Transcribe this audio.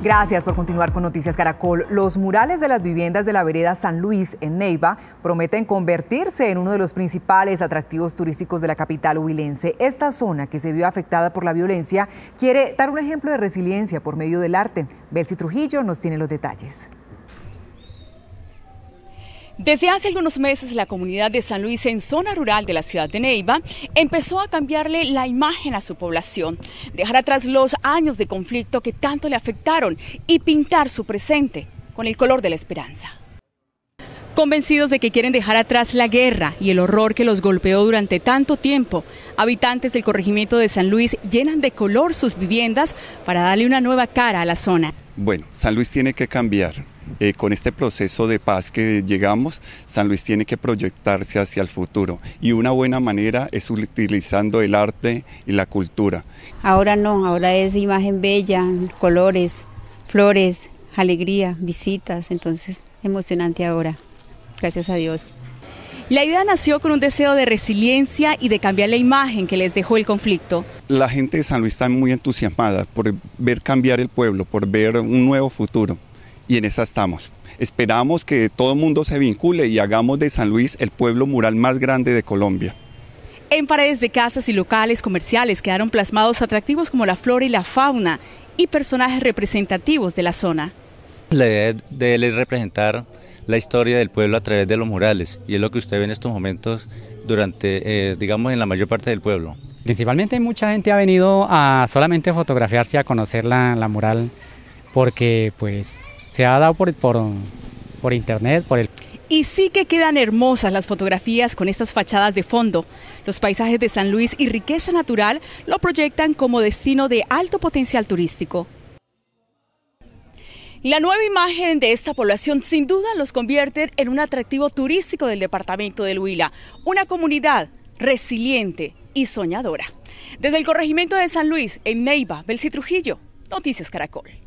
Gracias por continuar con Noticias Caracol. Los murales de las viviendas de la vereda San Luis en Neiva prometen convertirse en uno de los principales atractivos turísticos de la capital huilense. Esta zona que se vio afectada por la violencia quiere dar un ejemplo de resiliencia por medio del arte. Belsi Trujillo nos tiene los detalles. Desde hace algunos meses la comunidad de San Luis en zona rural de la ciudad de Neiva empezó a cambiarle la imagen a su población, dejar atrás los años de conflicto que tanto le afectaron y pintar su presente con el color de la esperanza. Convencidos de que quieren dejar atrás la guerra y el horror que los golpeó durante tanto tiempo, habitantes del corregimiento de San Luis llenan de color sus viviendas para darle una nueva cara a la zona. Bueno, San Luis tiene que cambiar eh, con este proceso de paz que llegamos, San Luis tiene que proyectarse hacia el futuro y una buena manera es utilizando el arte y la cultura. Ahora no, ahora es imagen bella, colores, flores, alegría, visitas, entonces emocionante ahora, gracias a Dios. La idea nació con un deseo de resiliencia y de cambiar la imagen que les dejó el conflicto. La gente de San Luis está muy entusiasmada por ver cambiar el pueblo, por ver un nuevo futuro y en esa estamos. Esperamos que todo el mundo se vincule y hagamos de San Luis el pueblo mural más grande de Colombia. En paredes de casas y locales comerciales quedaron plasmados atractivos como la flora y la fauna y personajes representativos de la zona. La idea de él es representar la historia del pueblo a través de los murales y es lo que usted ve en estos momentos durante, eh, digamos, en la mayor parte del pueblo. Principalmente mucha gente ha venido a solamente fotografiarse, a conocer la mural, porque pues se ha dado por, por, internet, por el... Y sí que quedan hermosas las fotografías con estas fachadas de fondo. Los paisajes de San Luis y riqueza natural lo proyectan como destino de alto potencial turístico. La nueva imagen de esta población sin duda los convierte en un atractivo turístico del departamento del Huila, una comunidad resiliente y soñadora. Desde el corregimiento de San Luis, en Neiva, Belci Trujillo, Noticias Caracol.